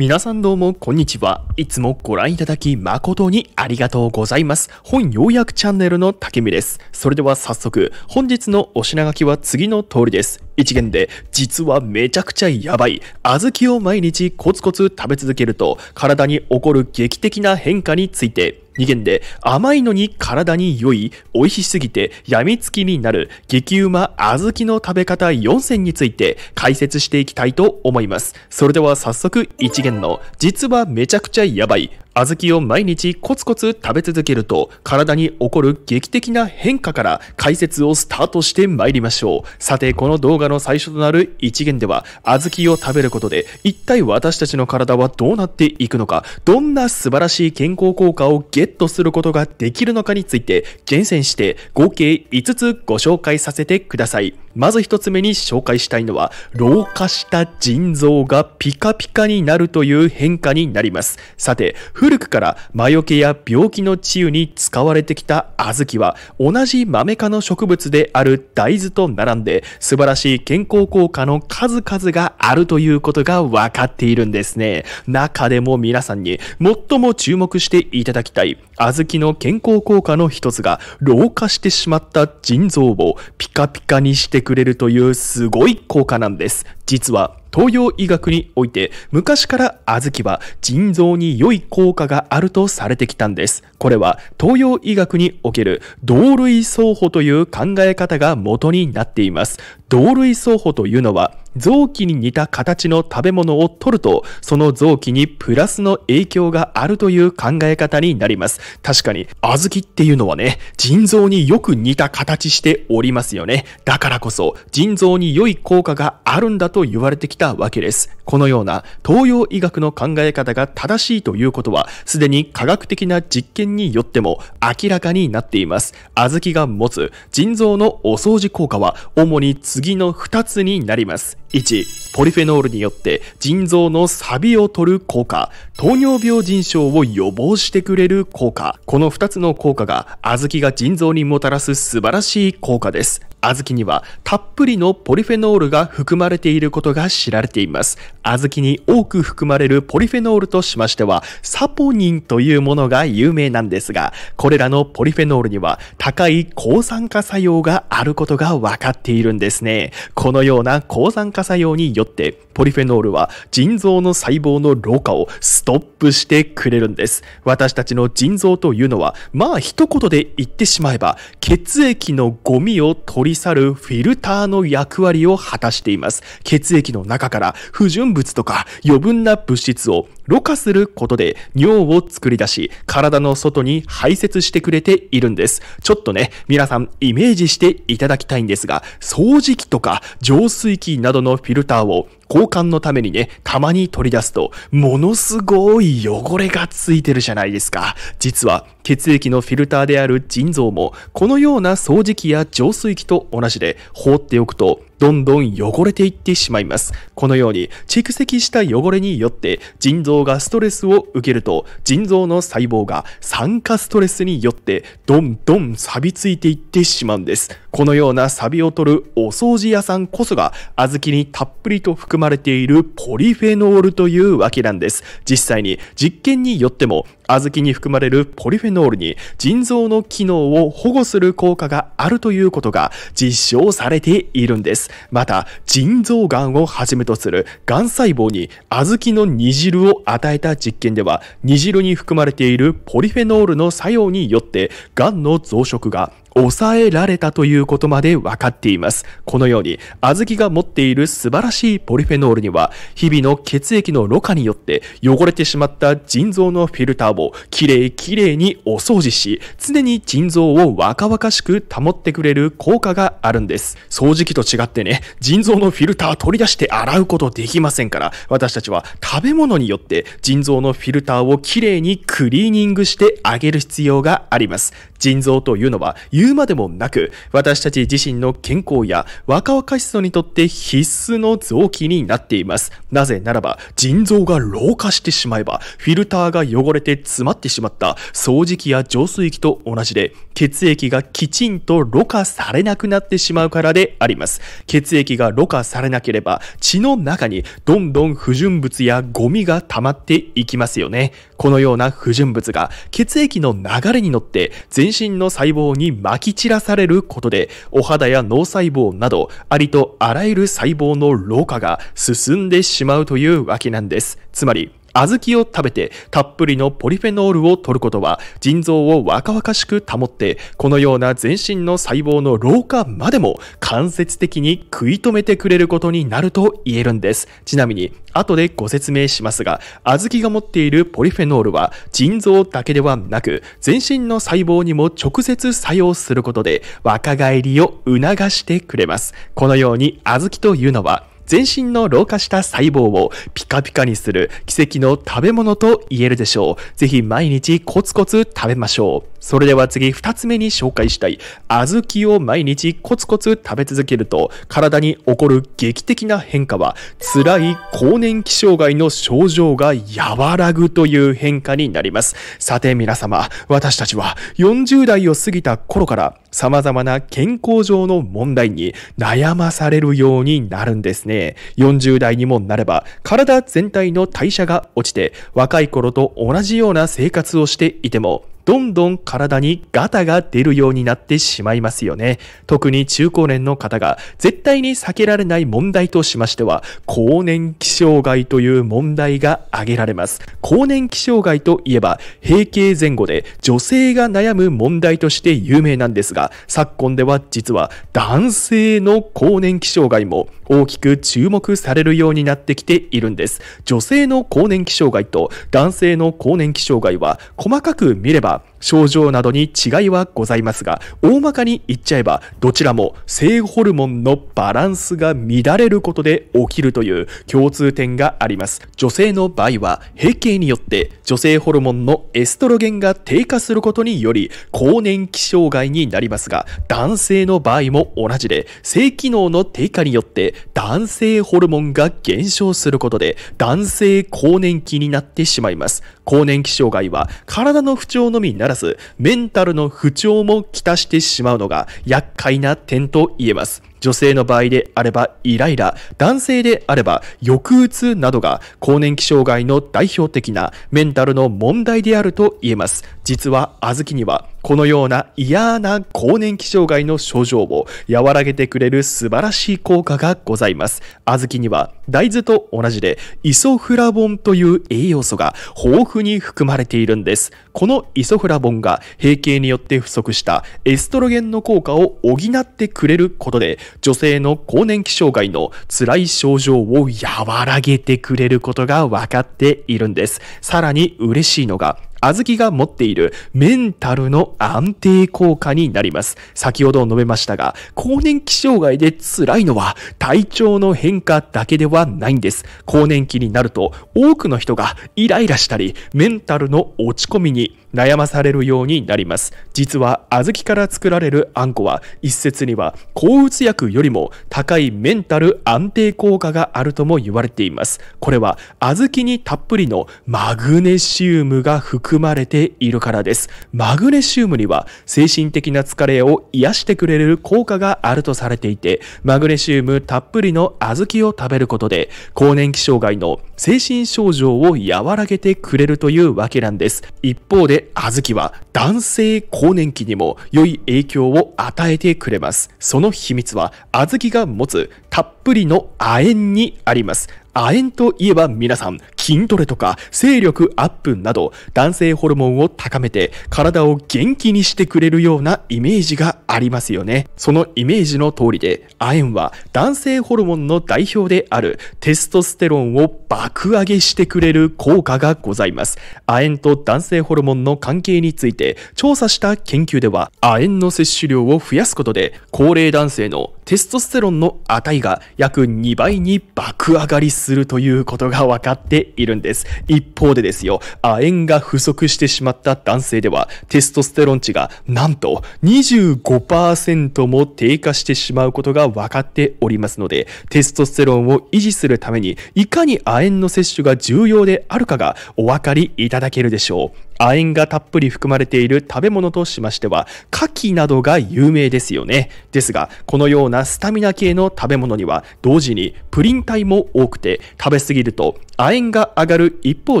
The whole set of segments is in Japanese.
皆さんどうも、こんにちは。いつもご覧いただき誠にありがとうございます。本要約チャンネルの竹見です。それでは早速、本日のお品書きは次の通りです。一元で実はめちゃくちゃやばい小豆を毎日コツコツ食べ続けると体に起こる劇的な変化について2元で甘いのに体に良い美味しすぎてやみつきになる激うま小豆の食べ方4選について解説していきたいと思いますそれでは早速1元の実はめちゃくちゃやばい小豆を毎日コツコツ食べ続けると体に起こる劇的な変化から解説をスタートしてまいりましょう。さて、この動画の最初となる一元では、小豆を食べることで一体私たちの体はどうなっていくのか、どんな素晴らしい健康効果をゲットすることができるのかについて厳選して合計5つご紹介させてください。まず1つ目に紹介したいのは、老化した腎臓がピカピカになるという変化になります。さて、古古くから魔除けや病気の治癒に使われてきた小豆は同じ豆科の植物である大豆と並んで素晴らしい健康効果の数々があるということが分かっているんですね。中でも皆さんに最も注目していただきたい小豆の健康効果の一つが老化してしまった腎臓をピカピカにしてくれるというすごい効果なんです。実は東洋医学において昔から小豆は腎臓に良い効果があるとされてきたんです。これは東洋医学における同類相補という考え方が元になっています。同類奏法というのは、臓器に似た形の食べ物を取ると、その臓器にプラスの影響があるという考え方になります。確かに、小豆っていうのはね、腎臓によく似た形しておりますよね。だからこそ、腎臓に良い効果があるんだと言われてきたわけです。このような東洋医学の考え方が正しいということは、すでに科学的な実験によっても明らかになっています。小豆が持つ腎臓のお掃除効果は、主に次の2つになります。1、ポリフェノールによって腎臓の錆を取る効果、糖尿病腎症を予防してくれる効果。この2つの効果が、小豆が腎臓にもたらす素晴らしい効果です。小豆にはたっぷりのポリフェノールが含まれていることが知られています。小豆に多く含まれるポリフェノールとしましては、サポニンというものが有名なんですが、これらのポリフェノールには高い抗酸化作用があることが分かっているんですね。このような抗酸化逆用によってポリフェノールは腎臓の細胞の老化をストップしてくれるんです。私たちの腎臓というのは、まあ一言で言ってしまえば、血液のゴミを取り去るフィルターの役割を果たしています。血液の中から不純物とか余分な物質をろ過することで尿を作り出し、体の外に排泄してくれているんです。ちょっとね、皆さんイメージしていただきたいんですが、掃除機とか浄水器などのフィルターを交換のためにね、たまに取り出すと、ものすごい汚れがついてるじゃないですか。実は、血液のフィルターである腎臓も、このような掃除機や浄水器と同じで、放っておくと、どんどん汚れていってしまいます。このように蓄積した汚れによって腎臓がストレスを受けると腎臓の細胞が酸化ストレスによってどんどん錆びついていってしまうんです。このような錆びを取るお掃除屋さんこそが小豆にたっぷりと含まれているポリフェノールというわけなんです。実際に実験によっても小豆に含まれるポリフェノールに腎臓の機能を保護する効果があるということが実証されているんです。また、腎臓がんをはじめとするがん細胞に小豆の煮汁を与えた実験では、煮汁に含まれているポリフェノールの作用によって、がんの増殖が抑えられたということまで分かっています。このように、小豆が持っている素晴らしいポリフェノールには、日々の血液のろ過によって汚れてしまった腎臓のフィルターをきれいきれいにお掃除し、常に腎臓を若々しく保ってくれる効果があるんです。掃除機と違ってね、腎臓のフィルター取り出して洗うことできませんから、私たちは食べ物によって腎臓のフィルターをきれいにクリーニングしてあげる必要があります。腎臓というのは言うまでもなく、私たち自身の健康や若々しさにとって必須の臓器になっています。なぜならば、腎臓が老化してしまえば、フィルターが汚れて詰まってしまった掃除機や浄水器と同じで、血液がきちんとろ過されなくなってしまうからであります。血液がろ過されなければ、血の中にどんどん不純物やゴミが溜まっていきますよね。このような不純物が血液の流れに乗って全身の細胞にまき散らされることで、お肌や脳細胞など、ありとあらゆる細胞の老化が進んでしまうというわけなんです。つまり、小豆を食べてたっぷりのポリフェノールを取ることは腎臓を若々しく保ってこのような全身の細胞の老化までも間接的に食い止めてくれることになると言えるんですちなみに後でご説明しますが小豆が持っているポリフェノールは腎臓だけではなく全身の細胞にも直接作用することで若返りを促してくれますこのように小豆というのは全身の老化した細胞をピカピカにする奇跡の食べ物と言えるでしょう。ぜひ毎日コツコツ食べましょう。それでは次二つ目に紹介したい小豆を毎日コツコツ食べ続けると体に起こる劇的な変化は辛い更年期障害の症状が和らぐという変化になりますさて皆様私たちは40代を過ぎた頃から様々な健康上の問題に悩まされるようになるんですね40代にもなれば体全体の代謝が落ちて若い頃と同じような生活をしていてもどんどん体にガタが出るようになってしまいますよね。特に中高年の方が絶対に避けられない問題としましては、更年期障害という問題が挙げられます。更年期障害といえば、閉経前後で女性が悩む問題として有名なんですが、昨今では実は男性の更年期障害も大きく注目されるようになってきているんです女性の更年期障害と男性の更年期障害は細かく見れば症状などに違いはございますが、大まかに言っちゃえば、どちらも性ホルモンのバランスが乱れることで起きるという共通点があります。女性の場合は、閉経によって女性ホルモンのエストロゲンが低下することにより、更年期障害になりますが、男性の場合も同じで、性機能の低下によって男性ホルモンが減少することで、男性更年期になってしまいます。更年期障害は体の不調のみなららメンタルの不調もきたしてしまうのが厄介な点と言えます。女性の場合であればイライラ、男性であれば抑うつなどが更年期障害の代表的なメンタルの問題であると言えます。実は小豆にはこのような嫌な更年期障害の症状を和らげてくれる素晴らしい効果がございます。小豆には大豆と同じでイソフラボンという栄養素が豊富に含まれているんです。このイソフラボンが閉経によって不足したエストロゲンの効果を補ってくれることで女性の更年期障害の辛い症状を和らげてくれることが分かっているんです。さらに嬉しいのが、小豆が持っているメンタルの安定効果になります。先ほど述べましたが、更年期障害で辛いのは体調の変化だけではないんです。更年期になると多くの人がイライラしたり、メンタルの落ち込みに悩まされるようになります。実は小豆から作られるあんこは一説には抗うつ薬よりも高いメンタル安定効果があるとも言われています。これは小豆にたっぷりのマグネシウムが含まれているからです。マグネシウムには精神的な疲れを癒してくれる効果があるとされていて、マグネシウムたっぷりの小豆を食べることで更年期障害の精神症状を和らげてくれるというわけなんです。一方で小豆は男性更年期にも良い影響を与えてくれます。その秘密は、小豆が持つたっぷりの亜鉛にあります。亜鉛といえば皆さん、筋トレとか精力アップなど男性ホルモンを高めて体を元気にしてくれるようなイメージがありますよね。そのイメージの通りで、亜鉛は男性ホルモンの代表であるテストステロンを爆上げしてくれる効果がございます。亜鉛と男性ホルモンの関係について調査した研究では、亜鉛の摂取量を増やすことで高齢男性のテストステロンの値が約2倍に爆上がりするということが分かっているんです。一方でですよ、亜鉛が不足してしまった男性では、テストステロン値がなんと25%も低下してしまうことが分かっておりますので、テストステロンを維持するために、いかに亜鉛の摂取が重要であるかがお分かりいただけるでしょう。亜鉛がたっぷり含まれている食べ物としましては、牡蠣などが有名ですよね。ですが、このようなスタミナ系の食べ物には、同時にプリン体も多くて、食べ過ぎると亜鉛が上がる一方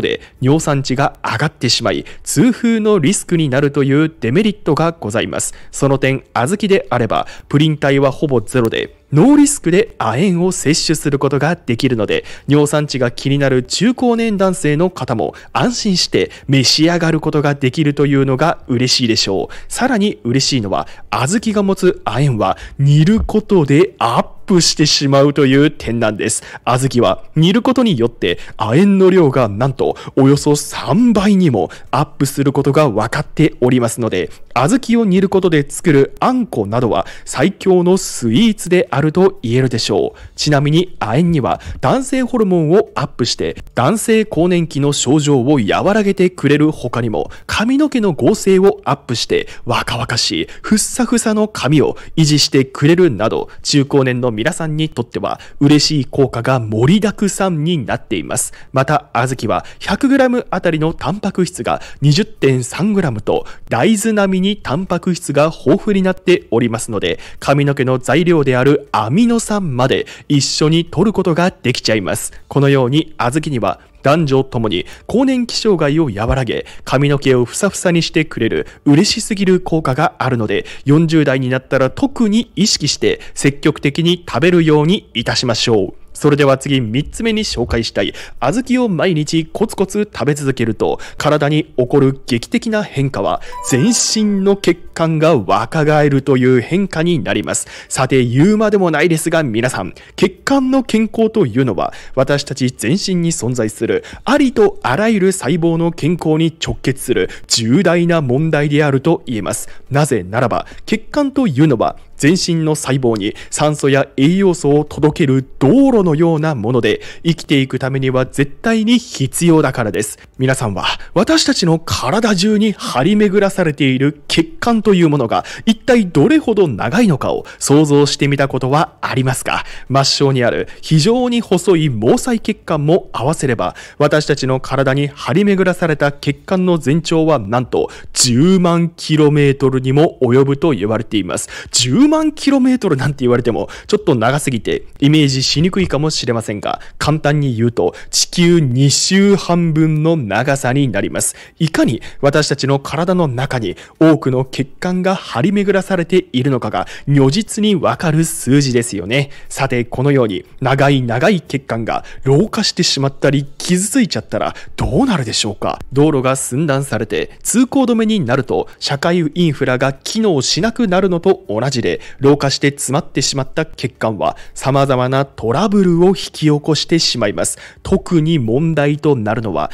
で、尿酸値が上がってしまい、痛風のリスクになるというデメリットがございます。その点、小豆であれば、プリン体はほぼゼロで、ノーリスクで亜鉛を摂取することができるので、尿酸値が気になる中高年男性の方も安心して召し上がることができるというのが嬉しいでしょう。さらに嬉しいのは、小豆が持つ亜鉛は煮ることでアップップしてしまうという点なんです。小豆は煮ることによって亜鉛の量がなんとおよそ3倍にもアップすることが分かっておりますので、小豆を煮ることで作るあんこなどは最強のスイーツであると言えるでしょう。ちなみに亜鉛には男性ホルモンをアップして男性更年期の症状を和らげてくれる他にも髪の毛の合成をアップして若々しいふっさふさの髪を維持してくれるなど中高年の皆皆さんにとっては嬉しい効果が盛りだくさんになっています。また、小豆は 100g あたりのタンパク質が 20.3g と大豆並みにタンパク質が豊富になっておりますので、髪の毛の材料であるアミノ酸まで一緒に摂ることができちゃいます。このように小豆には男女ともに更年期障害を和らげ、髪の毛をふさふさにしてくれる嬉しすぎる効果があるので、40代になったら特に意識して積極的に食べるようにいたしましょう。それでは次3つ目に紹介したい小豆を毎日コツコツ食べ続けると体に起こる劇的な変化は全身の血間が若返るという変化になります。さて、言うまでもないですが、皆さん、血管の健康というのは、私たち全身に存在する、ありとあらゆる細胞の健康に直結する重大な問題であると言えます。なぜならば、血管というのは、全身の細胞に酸素や栄養素を届ける道路のようなもので生きていくためには絶対に必要だからです。皆さんは私たちの体中に張り巡らされている血管とというものが一体どれほど長いのかを想像してみたことはありますか末梢にある非常に細い毛細血管も合わせれば私たちの体に張り巡らされた血管の全長はなんと10万キロメートルにも及ぶと言われています。10万キロメートルなんて言われてもちょっと長すぎてイメージしにくいかもしれませんが簡単に言うと地球2周半分の長さになります。いかに私たちの体の中に多くの血管が張り巡らされているのかが如実にわかる数字ですよね。さて、このように長い長い血管が老化してしまったり傷ついちゃったらどうなるでしょうか道路が寸断されて通行止めになると社会インフラが機能しなくなるのと同じで老化して詰まってしまった血管は様々なトラブルを引き起こしてしまいます。特に問題となるのは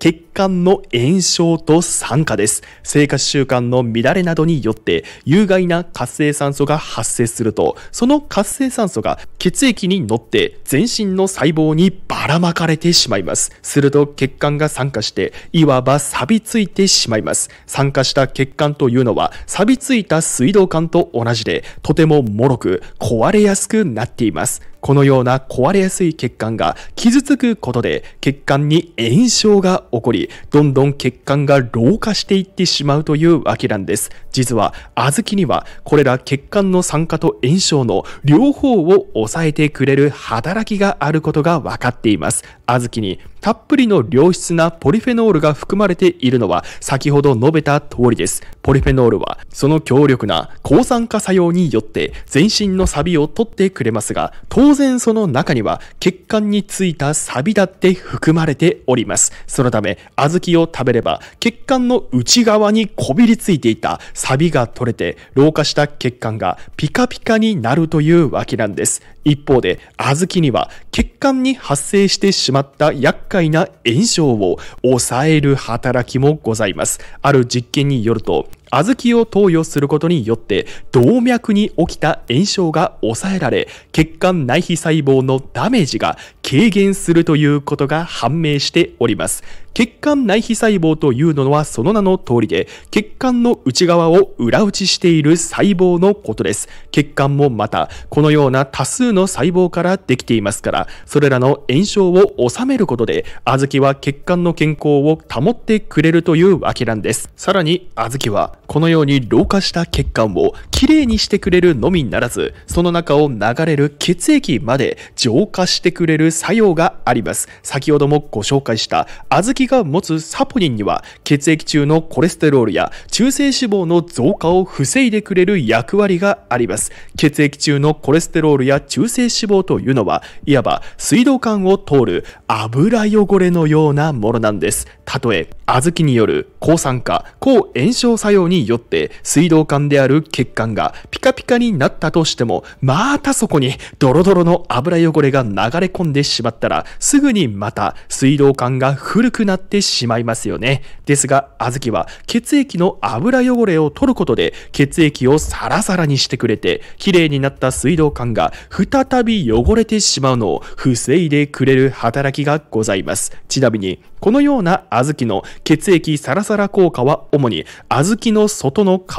血管の炎症と酸化です。生活習慣の乱れなどによって有害な活性酸素が発生すると、その活性酸素が血液に乗って全身の細胞にばらまかれてしまいます。すると血管が酸化して、いわば錆びついてしまいます。酸化した血管というのは錆びついた水道管と同じで、とても脆く壊れやすくなっています。このような壊れやすい血管が傷つくことで血管に炎症が起こり、どんどん血管が老化していってしまうというわけなんです。実は、小豆には、これら血管の酸化と炎症の両方を抑えてくれる働きがあることが分かっています。小豆にたっぷりの良質なポリフェノールが含まれているのは先ほど述べた通りです。ポリフェノールはその強力な抗酸化作用によって全身のサビを取ってくれますが、当然その中には血管についたサビだって含まれております。そのため、小豆を食べれば血管の内側にこびりついていたサビが取れて老化した血管がピカピカになるというわけなんです。一方で、小豆には血管に発生してしまった薬厄介な炎症を抑える働きもございます。ある実験によると、小豆を投与することによって動脈に起きた炎症が抑えられ血管内皮細胞のダメージが軽減するということが判明しております血管内皮細胞というのはその名の通りで血管の内側を裏打ちしている細胞のことです血管もまたこのような多数の細胞からできていますからそれらの炎症を収めることで小豆は血管の健康を保ってくれるというわけなんですさらに小豆はこのように老化した血管をきれいにしてくれるのみならず、その中を流れる血液まで浄化してくれる作用があります。先ほどもご紹介した小豆が持つサポニンには、血液中のコレステロールや中性脂肪の増加を防いでくれる役割があります。血液中のコレステロールや中性脂肪というのは、いわば水道管を通る油汚れのようなものなんです。たとえ、小豆による抗酸化、抗炎症作用にによって水道管である血管がピカピカになったとしても、またそこにドロドロの油汚れが流れ込んでしまったら、すぐにまた水道管が古くなってしまいますよね。ですが、小豆は血液の油汚れを取ることで血液をサラサラにしてくれて、綺麗になった水道管が再び汚れてしまうのを防いでくれる働きがございます。ちなみに、このような小豆の血液サラサラ効果は主に小豆の外の皮、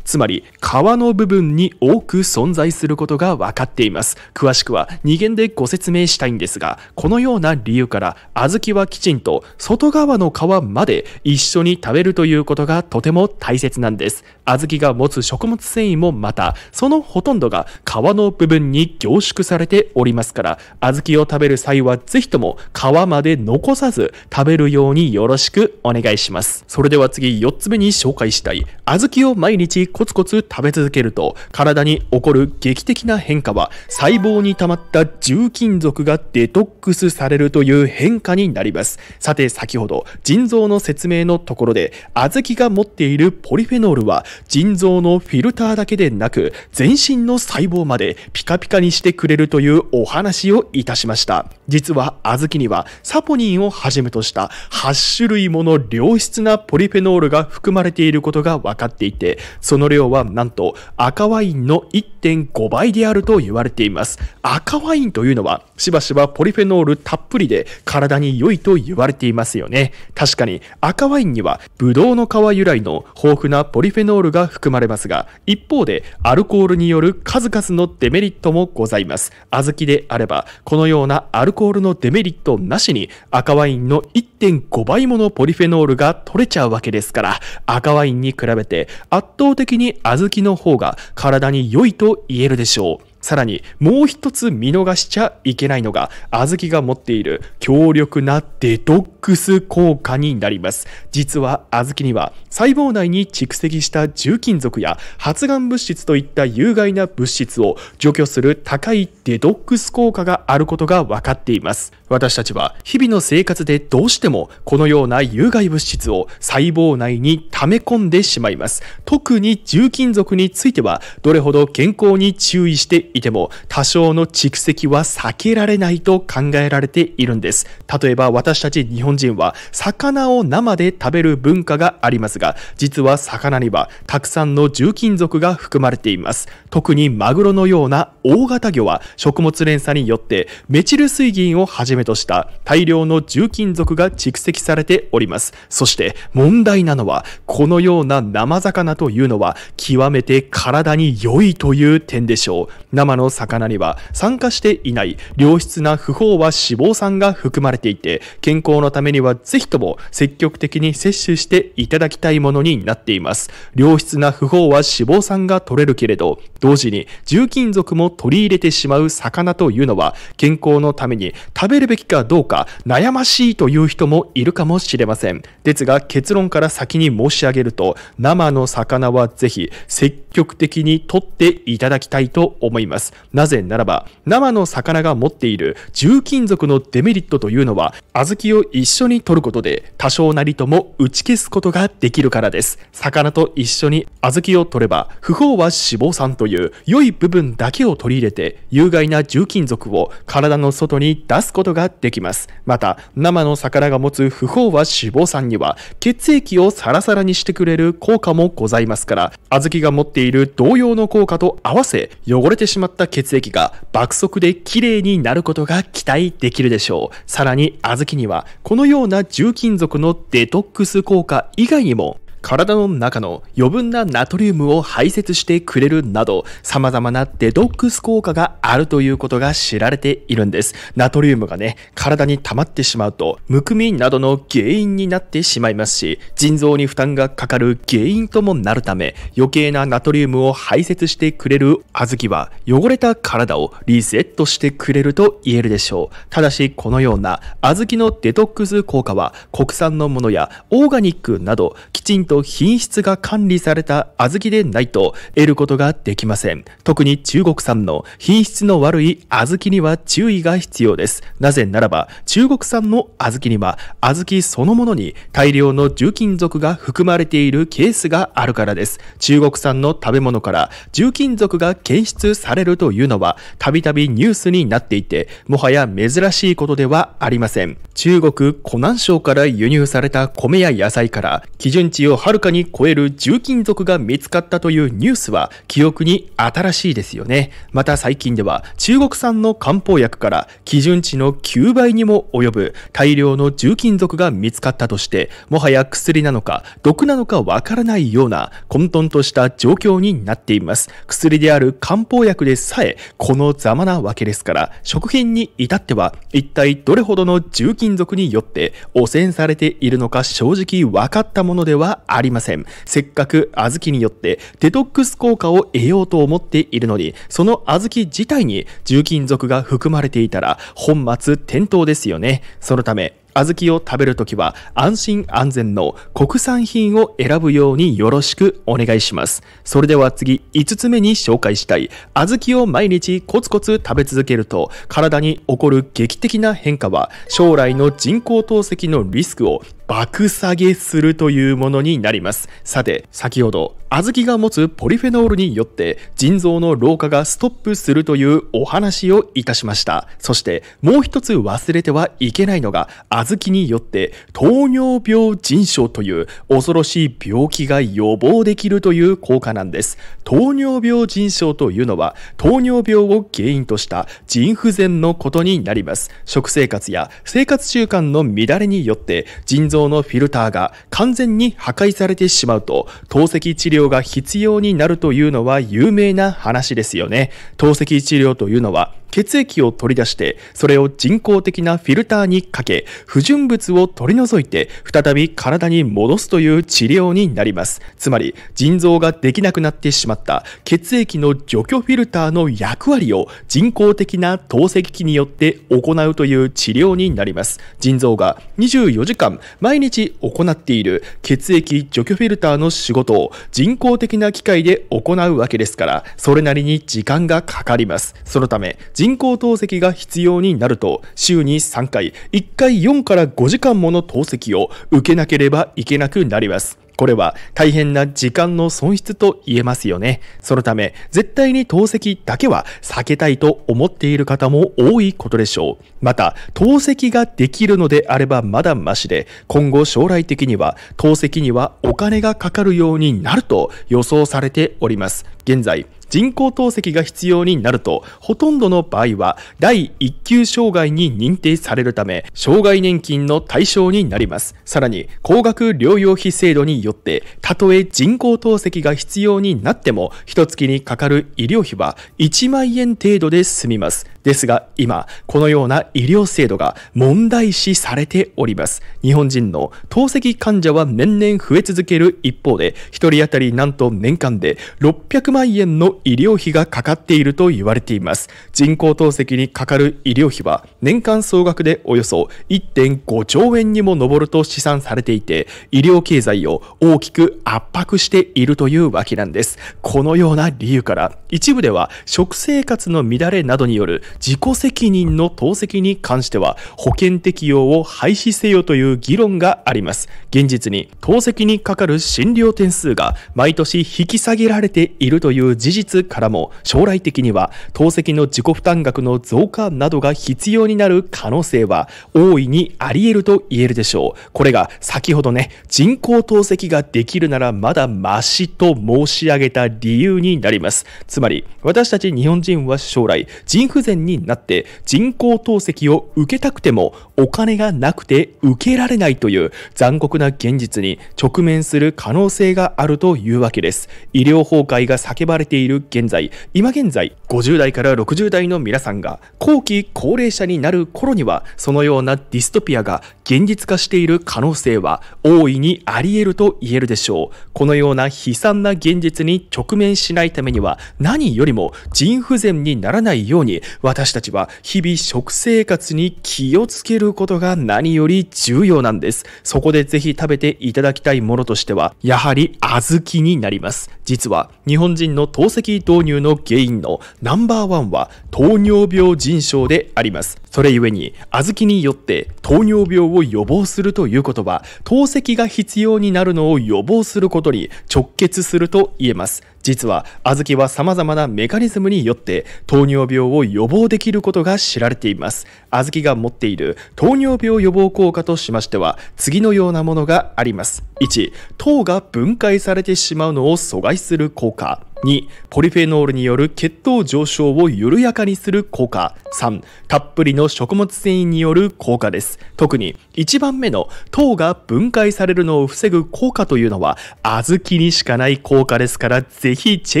つまり皮の部分に多く存在することが分かっています。詳しくは2限でご説明したいんですが、このような理由から小豆はきちんと外側の皮まで一緒に食べるということがとても大切なんです。小豆が持つ食物繊維もまた、そのほとんどが皮の部分に凝縮されておりますから、小豆を食べる際はぜひとも皮まで残さず食べるようによろしくお願いします。それでは次4つ目に紹介したい小豆を毎日コツコツ食べ続けると、体に起こる劇的な変化は、細胞に溜まった重金属がデトックスされるという変化になります。さて、先ほど、腎臓の説明のところで、小豆が持っているポリフェノールは、腎臓のフィルターだけでなく、全身の細胞までピカピカにしてくれるというお話をいたしました。実は、小豆には、サポニンをはじめとした8種類もの良質なポリフェノールが含まれていることが分分かっていて、その量はなんと赤ワインの1.5倍であると言われています。赤ワインというのはしばしばポリフェノールたっぷりで体に良いと言われていますよね。確かに赤ワインにはブドウの皮由来の豊富なポリフェノールが含まれますが、一方でアルコールによる数々のデメリットもございます。小豆であれば、このようなアルコールのデメリットなしに赤ワインの1.5倍ものポリフェノールが取れちゃうわけですから、赤ワインに比べべて圧倒的に小豆の方が体に良いと言えるでしょう。さらにもう一つ見逃しちゃいけないのが、小豆が持っている強力なデトックス効果になります。実は小豆には細胞内に蓄積した重金属や発がん物質といった有害な物質を除去する高いデトックス効果があることが分かっています。私たちは日々の生活でどうしてもこのような有害物質を細胞内に溜め込んでしまいます。特に重金属についてはどれほど健康に注意していても多少の蓄積は避けられないと考えられているんです。例えば私たち日本人は魚を生で食べる文化がありますが、実は魚にはたくさんの重金属が含まれています。特にマグロのような大型魚は食物連鎖によってメチル水銀をはじめとした大量の重金属が蓄積されております。そして問題なのはこのような生魚というのは極めて体に良いという点でしょう。生の魚には酸化していない良質な不飽和脂肪酸が含まれていて、健康のためにはぜひとも積極的に摂取していただきたいものになっています。良質な不飽和脂肪酸が取れるけれど、同時に重金属も取り入れてしまう魚というのは、健康のために食べるべきかどうか悩ましいという人もいるかもしれません。ですが結論から先に申し上げると、生の魚はぜひ積極的に取っていただきたいと思います。ます。なぜならば、生の魚が持っている重金属のデメリットというのは、小豆を一緒に取ることで、多少なりとも打ち消すことができるからです。魚と一緒に小豆を取れば、不飽和脂肪酸という良い部分だけを取り入れて、有害な重金属を体の外に出すことができます。また、生の魚が持つ不飽和脂肪酸には、血液をサラサラにしてくれる効果もございますから、小豆が持っている同様の効果と合わせ、汚れてしまうまった血液が爆速できれいになることが期待できるでしょう。さらに、小豆にはこのような重金属のデトックス効果以外にも体の中の余分なナトリウムを排泄してくれるなど、様々なデトックス効果があるということが知られているんです。ナトリウムがね、体に溜まってしまうと、むくみなどの原因になってしまいますし、腎臓に負担がかかる原因ともなるため、余計なナトリウムを排泄してくれる小豆は、汚れた体をリセットしてくれると言えるでしょう。ただし、このような小豆のデトックス効果は、国産のものやオーガニックなど、きちんとと品質が管理された小豆でないと得ることができません。特に中国産の品質の悪い小豆には注意が必要です。なぜならば、中国産の小豆には小豆そのものに大量の重金属が含まれているケースがあるからです。中国産の食べ物から重金属が検出されるというのは、たびたびニュースになっていて、もはや珍しいことではありません。中国湖南省から輸入された米や野菜から基準値をはるかに超える重金属が見つかったというニュースは記憶に新しいですよね。また最近では中国産の漢方薬から基準値の9倍にも及ぶ大量の重金属が見つかったとして、もはや薬なのか毒なのかわからないような混沌とした状況になっています。薬である漢方薬でさえこのざまなわけですから、食品に至っては一体どれほどの重金属によって汚染されているのか正直わかったものではありません。せっかく小豆によってデトックス効果を得ようと思っているのに、その小豆自体に重金属が含まれていたら本末転倒ですよね。そのため、小豆を食べるときは安心安全の国産品を選ぶようによろしくお願いします。それでは次、5つ目に紹介したい。小豆を毎日コツコツ食べ続けると体に起こる劇的な変化は将来の人工透析のリスクを爆下げするというものになります。さて、先ほど、小豆が持つポリフェノールによって腎臓の老化がストップするというお話をいたしました。そしてもう一つ忘れてはいけないのが、小豆によって糖尿病腎症という恐ろしい病気が予防できるという効果なんです。糖尿病腎症というのは糖尿病を原因とした腎不全のことになります。食生活や生活習慣の乱れによって腎臓用のフィルターが完全に破壊されてしまうと、透析治療が必要になるというのは有名な話ですよね。透析治療というのは血液を取り出して、それを人工的なフィルターにかけ、不純物を取り除いて、再び体に戻すという治療になります。つまり、腎臓ができなくなってしまった血液の除去フィルターの役割を人工的な透析機によって行うという治療になります。腎臓が24時間毎日行っている血液除去フィルターの仕事を人工的な機械で行うわけですから、それなりに時間がかかります。そのため、人工透析が必要になると週に3回1回4から5時間もの透析を受けなければいけなくなります。これは大変な時間の損失と言えますよね。そのため、絶対に透析だけは避けたいと思っている方も多いことでしょう。また、透析ができるのであればまだマシで、今後将来的には透析にはお金がかかるようになると予想されております。現在、人工透析が必要になると、ほとんどの場合は第1級障害に認定されるため、障害年金の対象になります。さらに、高額療養費制度によって、たとえ人工透析が必要になっても、1月にかかる医療費は1万円程度で済みます。ですが今、このような医療制度が問題視されております。日本人の透析患者は年々増え続ける一方で、一人当たりなんと年間で600万円の医療費がかかっていると言われています。人工透析にかかる医療費は年間総額でおよそ1.5兆円にも上ると試算されていて、医療経済を大きく圧迫しているというわけなんです。このような理由から、一部では食生活の乱れなどによる自己責任の透析に関しては保険適用を廃止せよという議論があります。現実に透析にかかる診療点数が毎年引き下げられているという事実からも将来的には透析の自己負担額の増加などが必要になる可能性は大いにあり得ると言えるでしょう。これが先ほどね、人工透析ができるならまだマシと申し上げた理由になります。つまり私たち日本人は将来腎不全になって人工透析を受けたくてもお金がなくて受けられないという残酷な現実に直面する可能性があるというわけです医療崩壊が叫ばれている現在今現在50代から60代の皆さんが後期高齢者になる頃にはそのようなディストピアが現実化している可能性は大いにあり得ると言えるでしょう。このような悲惨な現実に直面しないためには何よりも腎不全にならないように私たちは日々食生活に気をつけることが何より重要なんです。そこでぜひ食べていただきたいものとしてはやはり小豆になります。実は日本人の透析導入の原因のナンバーワンは糖尿病腎症であります。それゆえに小豆によって糖尿病を予防するということは、透析が必要になるのを予防することに直結すると言えます。実は、小豆は様々なメカニズムによって糖尿病を予防できることが知られています。小豆が持っている糖尿病予防効果としましては、次のようなものがあります。1、糖が分解されてしまうのを阻害する効果。2ポリフェノールによる血糖上昇を緩やかにする効果3たっぷりの食物繊維による効果です特に1番目の糖が分解されるのを防ぐ効果というのは小豆にしかない効果ですからぜひチ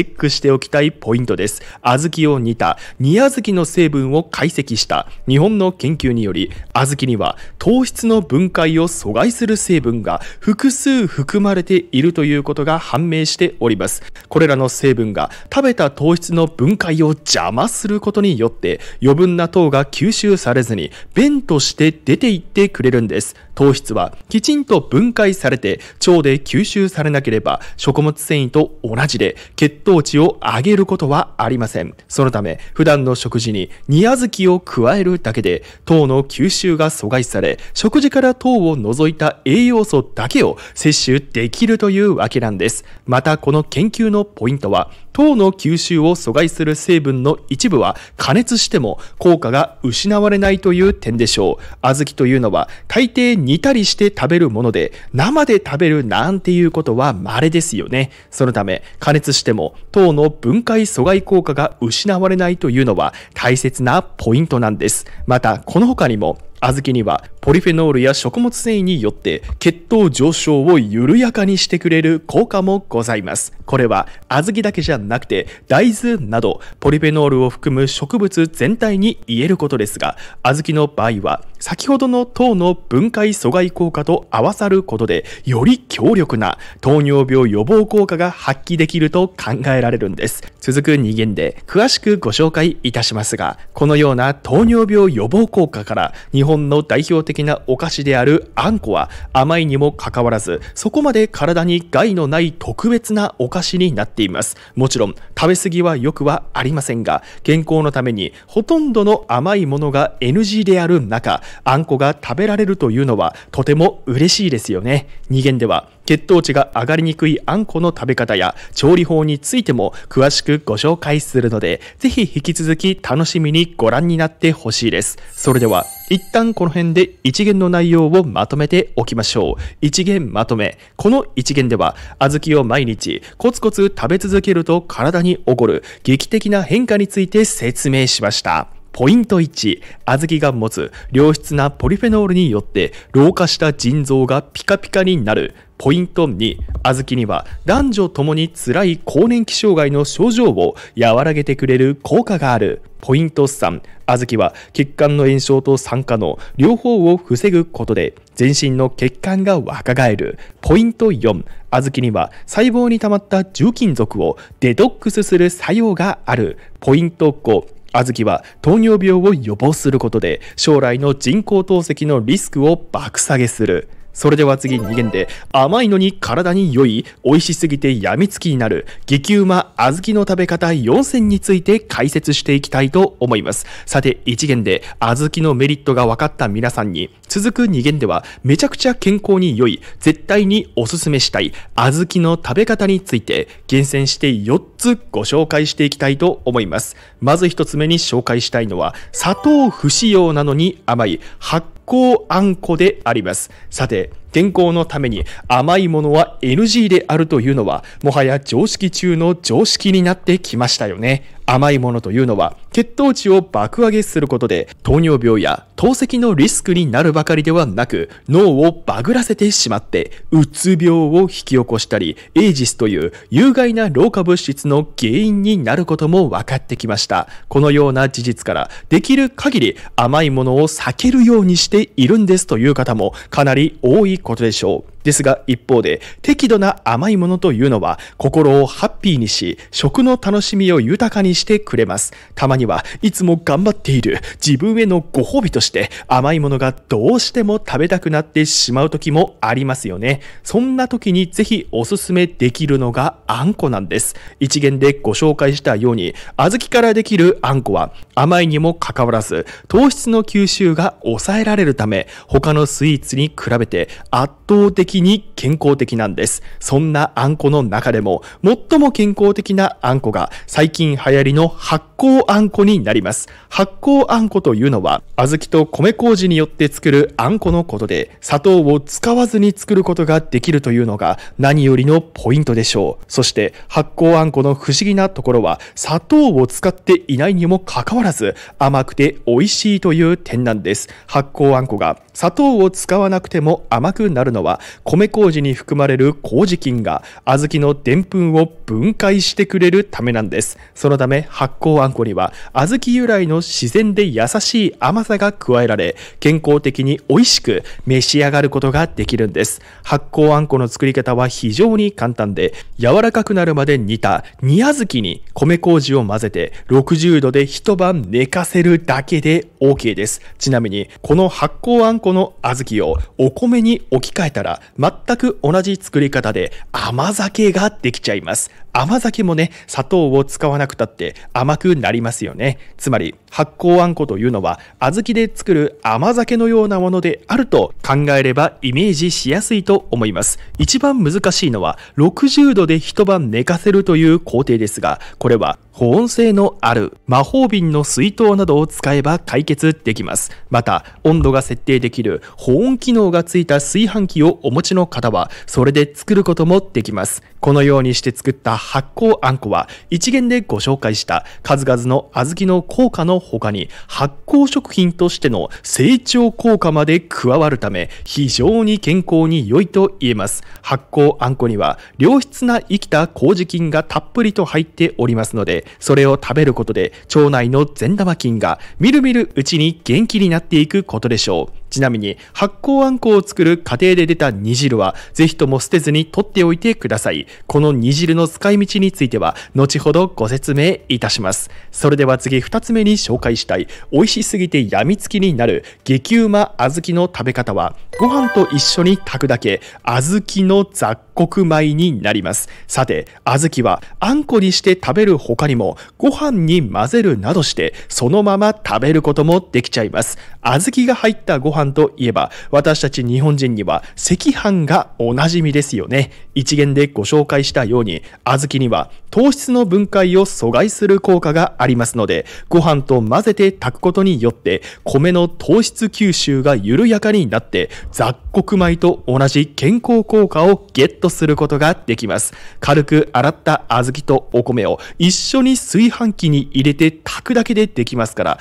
ェックしておきたいポイントです小豆を煮た煮小豆の成分を解析した日本の研究により小豆には糖質の分解を阻害する成分が複数含まれているということが判明しておりますこれらの成成分が食べた糖質の分解を邪魔することによって余分な糖が吸収されずに便として出ていってくれるんです糖質はきちんと分解されて腸で吸収されなければ食物繊維と同じで血糖値を上げることはありません。そのため普段の食事に煮小豆を加えるだけで糖の吸収が阻害され食事から糖を除いた栄養素だけを摂取できるというわけなんです。またこの研究のポイントは糖の吸収を阻害する成分の一部は加熱しても効果が失われないという点でしょう。小豆というのは大抵煮たりして食べるもので生で食べるなんていうことは稀ですよね。そのため加熱しても糖の分解阻害効果が失われないというのは大切なポイントなんです。またこの他にも小豆にはポリフェノールや食物繊維によって血糖上昇を緩やかにしてくれる効果もございます。これは小豆だけじゃなくて大豆などポリフェノールを含む植物全体に言えることですが小豆の場合は先ほどの糖の分解阻害効果と合わさることでより強力な糖尿病予防効果が発揮できると考えられるんです続く2限で詳しくご紹介いたしますがこのような糖尿病予防効果から日本の代表的なお菓子であるあんこは甘いにもかかわらずそこまで体に害のない特別なお菓子しになっていますもちろん食べ過ぎはよくはありませんが健康のためにほとんどの甘いものが NG である中あんこが食べられるというのはとても嬉しいですよね2限では血糖値が上がりにくいあんこの食べ方や調理法についても詳しくご紹介するので、ぜひ引き続き楽しみにご覧になってほしいです。それでは、一旦この辺で一元の内容をまとめておきましょう。一元まとめ。この一元では、小豆を毎日コツコツ食べ続けると体に起こる劇的な変化について説明しました。ポイント1、小豆が持つ良質なポリフェノールによって老化した腎臓がピカピカになる。ポイント2、小豆には男女ともに辛い更年期障害の症状を和らげてくれる効果がある。ポイント3、小豆は血管の炎症と酸化の両方を防ぐことで全身の血管が若返る。ポイント4、小豆には細胞に溜まった重金属をデトックスする作用がある。ポイント5、小豆は糖尿病を予防することで将来の人工透析のリスクを爆下げする。それでは次2限で甘いのに体に良い美味しすぎて病みつきになる激うま小豆の食べ方4選について解説していきたいと思いますさて1限で小豆のメリットが分かった皆さんに続く2限ではめちゃくちゃ健康に良い絶対におすすめしたい小豆の食べ方について厳選して4つご紹介していきたいと思いますまず1つ目に紹介したいのは砂糖不使用なのに甘い発康あんこであります。さて、健康のために甘いものは NG であるというのは、もはや常識中の常識になってきましたよね。甘いものというのは血糖値を爆上げすることで糖尿病や透析のリスクになるばかりではなく脳をバグらせてしまってうつ病を引き起こしたりエイジスという有害な老化物質の原因になることも分かってきましたこのような事実からできる限り甘いものを避けるようにしているんですという方もかなり多いことでしょうですが一方で適度な甘いものというのは心をハッピーにし食の楽しみを豊かにしてくれます。たまにはいつも頑張っている自分へのご褒美として甘いものがどうしても食べたくなってしまう時もありますよね。そんな時にぜひおすすめできるのがあんこなんです。一元でご紹介したように小豆からできるあんこは甘いにもかかわらず糖質の吸収が抑えられるため他のスイーツに比べて圧倒的に健康的なんです。そんなあんこの中でも、最も健康的なあんこが、最近流行りの発酵あんこになります。発酵あんこというのは、小豆と米麹によって作るあんこのことで、砂糖を使わずに作ることができるというのが、何よりのポイントでしょう。そして、発酵あんこの不思議なところは、砂糖を使っていないにもかかわらず、甘くて美味しいという点なんです。発酵あんこが砂糖を使わなくても甘くなるのは米麹に含まれる麹菌が小豆のでんぷんを分解してくれるためなんです。そのため発酵あんこには小豆由来の自然で優しい甘さが加えられ、健康的に美味しく召し上がることができるんです。発酵あんこの作り方は非常に簡単で、柔らかくなるまで煮た煮小豆に米麹を混ぜて60度で一晩寝かせるだけで OK です。ちなみに、この発酵あんこの小豆をお米に置き換えたら全く同じ作り方で甘酒ができちゃいます。甘酒もね、砂糖を使わなくたって甘くなりますよね。つまり、発酵あんこというのは、小豆で作る甘酒のようなものであると考えればイメージしやすいと思います。一番難しいのは、60度で一晩寝かせるという工程ですが、これは保温性のある魔法瓶の水筒などを使えば解決できます。また、温度が設定できる保温機能がついた炊飯器をお持ちの方は、それで作ることもできます。このようにして作った発酵あんこは、一元でご紹介した数々の小豆の効果の他に、発酵食品としての成長効果まで加わるため、非常に健康に良いと言えます。発酵あんこには、良質な生きた麹菌がたっぷりと入っておりますので、それを食べることで、腸内の善玉菌がみるみるうちに元気になっていくことでしょう。ちなみに発酵あんこを作る過程で出た煮汁はぜひとも捨てずに取っておいてください。この煮汁の使い道については後ほどご説明いたします。それでは次2つ目に紹介したい美味しすぎてやみつきになる激うま小豆の食べ方はご飯と一緒に炊くだけ小豆の雑貨穀米になります。さて、小豆はあんこにして食べる他にも、ご飯に混ぜるなどして、そのまま食べることもできちゃいます。小豆が入ったご飯といえば、私たち日本人には赤飯がおなじみですよね。一元でご紹介したように、小豆には糖質の分解を阻害する効果がありますので、ご飯と混ぜて炊くことによって、米の糖質吸収が緩やかになって、雑穀米と同じ健康効果をゲットすることができます。軽く洗った小豆とお米を一緒に炊飯器に入れて炊くだけでできますから、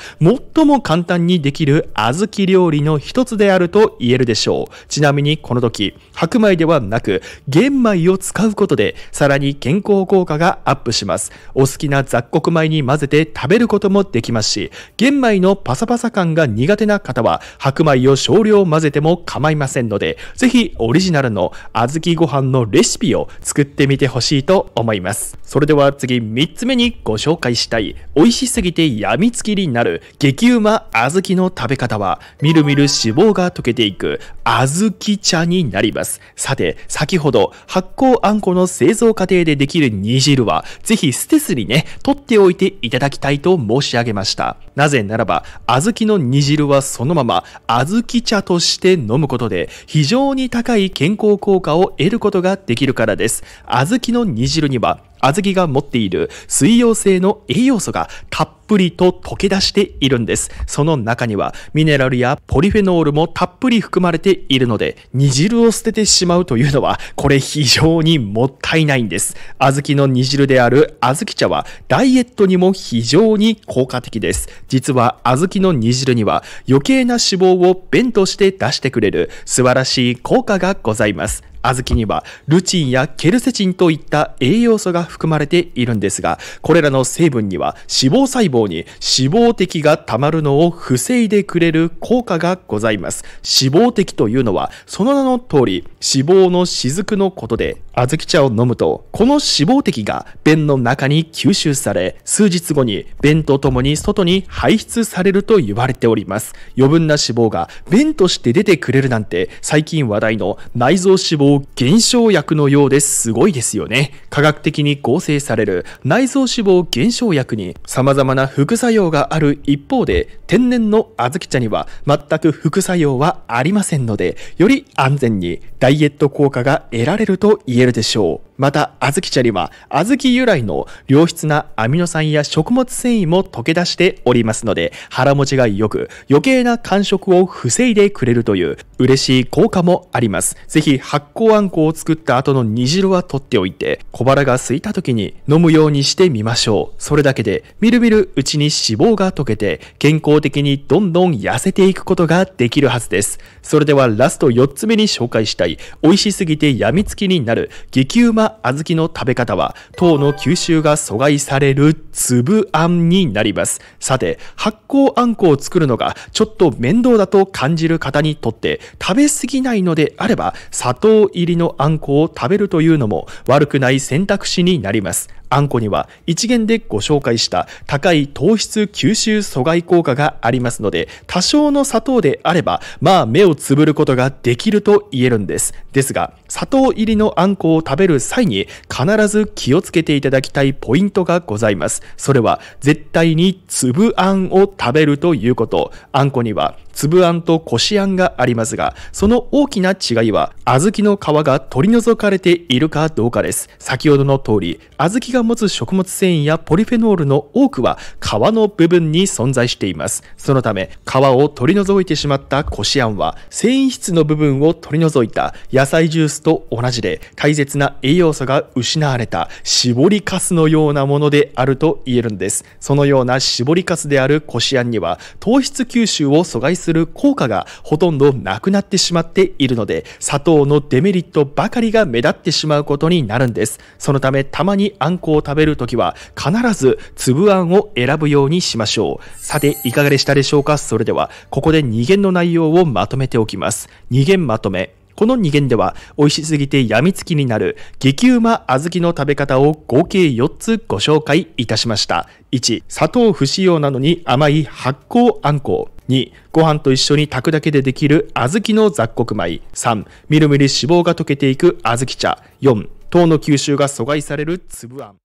最も簡単にできる小豆料理の一つであると言えるでしょう。ちなみにこの時、白米ではなく、玄米を使うことで、さらに健康効果がアップします。お好きな雑穀米に混ぜて食べることもできますし、玄米のパサパサ感が苦手な方は、白米を少量混ぜても構いませんので、ぜひオリジナルの小豆ご飯のレシピを作ってみてほしいと思います。それでは次3つ目にご紹介したい、美味しすぎて病みつきになる激うま小豆の食べ方は、みるみる脂肪が溶けていく小豆茶になります。さて、先ほど発酵あんこの製造過程でできる煮汁はは、ぜひ捨てすにね、取っておいていただきたいと申し上げました。なぜならば、小豆の煮汁はそのまま、小豆茶として飲むことで、非常に高い健康効果を得ることができるからです。小豆の煮汁には、小豆が持っている水溶性の栄養素がたっぷりと溶け出しているんです。その中にはミネラルやポリフェノールもたっぷり含まれているので、煮汁を捨ててしまうというのは、これ非常にもったいないんです。小豆の煮汁である小豆茶はダイエットにも非常に効果的です。実は小豆の煮汁には余計な脂肪を便として出してくれる素晴らしい効果がございます。小豆にはルチンやケルセチンといった栄養素が含まれているんですが、これらの成分には脂肪細胞に脂肪滴が溜まるのを防いでくれる効果がございます。脂肪滴というのはその名の通り脂肪の雫のことで、小豆茶を飲むとこの脂肪滴が便の中に吸収され、数日後に便とともに外に排出されると言われております。余分な脂肪が便として出てくれるなんて最近話題の内臓脂肪減少薬のようですすごいですよね。科学的に合成される内臓脂肪減少薬に様々な副作用がある一方で、天然の小豆茶には全く副作用はありませんので、より安全にダイエット効果が得られると言えるでしょう。また、小豆茶には、小豆由来の良質なアミノ酸や食物繊維も溶け出しておりますので、腹持ちが良く、余計な感触を防いでくれるという、嬉しい効果もあります。ぜひ、発酵あんこを作った後の煮汁は取っておいて、小腹が空いた時に飲むようにしてみましょう。それだけで、みるみるうちに脂肪が溶けて、健康的にどんどん痩せていくことができるはずです。それでは、ラスト4つ目に紹介したい、美味しすぎて病みつきになる、激うま小豆の食べ方は、糖の吸収が阻害される粒あんになります。さて、発酵あんこを作るのがちょっと面倒だと感じる方にとって、食べ過ぎないのであれば、砂糖入りのあんこを食べるというのも悪くない選択肢になります。あんこには一元でご紹介した高い糖質吸収阻害効果がありますので、多少の砂糖であれば、まあ目をつぶることができると言えるんです。ですが、砂糖入りのあんこを食べる際に必ず気をつけていただきたいポイントがございます。それは絶対に粒あんを食べるということ。あんこには粒あんとこしあんがありますが、その大きな違いは小豆の皮が取り除かれているかどうかです。先ほどの通り、小豆が持つ食物繊維やポリフェノールの多くは皮の部分に存在しています。そのため、皮を取り除いてしまったこしあんは、繊維質の部分を取り除いた野菜ジュースと同じで、大切な栄養素が失われた絞りかすのようなものであると言えるんです。そのような絞りかすであるこしあんには、糖質吸収を阻害する効果がほとんどなくなってしまっているので、砂糖のデメリットばかりが目立ってしまうことになるんです。そのため、たまにあんこを食べるときは必ず粒あんを選ぶようにしましょう。さて、いかがでしたでしょうかそれでは、ここで2弦の内容をまとめておきます。2弦まとめ。この2限では、美味しすぎて病みつきになる激うま小豆の食べ方を合計4つご紹介いたしました。1、砂糖不使用なのに甘い発酵あんこ。2、ご飯と一緒に炊くだけでできる小豆の雑穀米。3、みるみる脂肪が溶けていく小豆茶。4、糖の吸収が阻害される粒あん。